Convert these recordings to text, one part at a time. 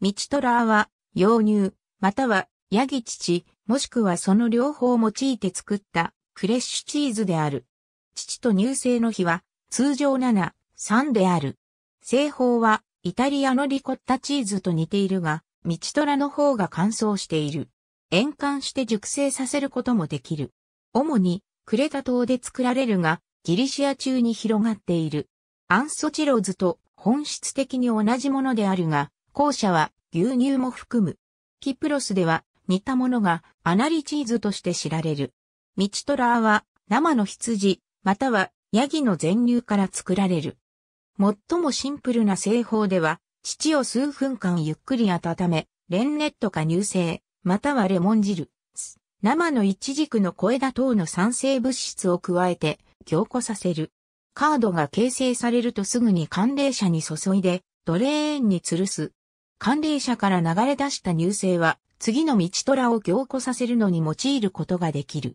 道トラーは、洋乳、または、ヤギ乳、もしくはその両方を用いて作ったフレッシュチーズである。乳と乳製の比は通常7、3である。製法はイタリアのリコッタチーズと似ているが、ミチトラの方が乾燥している。塩管して熟成させることもできる。主にクレタ島で作られるが、ギリシア中に広がっている。アンソチローズと本質的に同じものであるが、後者は牛乳も含む。キプロスでは似たものがアナリチーズとして知られる。ミチトラーは生の羊、またはヤギの全乳から作られる。最もシンプルな製法では、乳を数分間ゆっくり温め、レンネットか乳製、またはレモン汁、生のイチジクの小枝等の酸性物質を加えて凝固させる。カードが形成されるとすぐに寒冷車に注いで、ドレーンに吊るす。寒冷者から流れ出した乳清は、次の道虎を凝固させるのに用いることができる。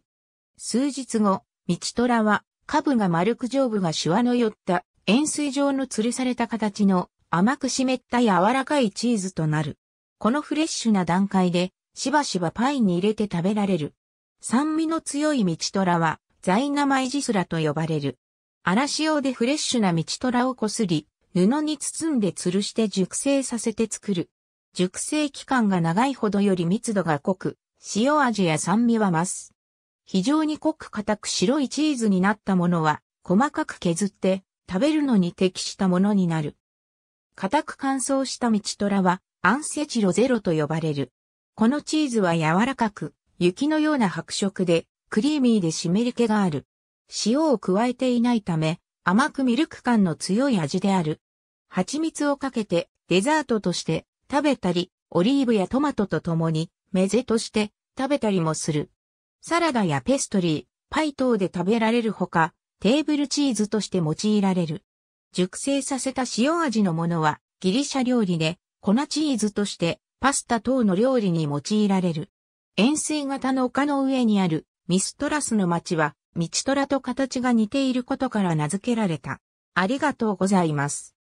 数日後、道虎は、下部が丸く上部がシワの寄った、円錐状の吊るされた形の甘く湿った柔らかいチーズとなる。このフレッシュな段階で、しばしばパイに入れて食べられる。酸味の強い道虎は、ザイナマイジスラと呼ばれる。荒用でフレッシュな道虎をこすり、布に包んで吊るして熟成させて作る。熟成期間が長いほどより密度が濃く、塩味や酸味は増す。非常に濃く硬く白いチーズになったものは、細かく削って、食べるのに適したものになる。硬く乾燥したミチトラは、アンセチロゼロと呼ばれる。このチーズは柔らかく、雪のような白色で、クリーミーで湿り気がある。塩を加えていないため、甘くミルク感の強い味である。蜂蜜をかけてデザートとして食べたり、オリーブやトマトと共にメゼとして食べたりもする。サラダやペストリー、パイ等で食べられるほか、テーブルチーズとして用いられる。熟成させた塩味のものはギリシャ料理で粉チーズとしてパスタ等の料理に用いられる。円錐型の丘の上にあるミストラスの町はミチトラと形が似ていることから名付けられた。ありがとうございます。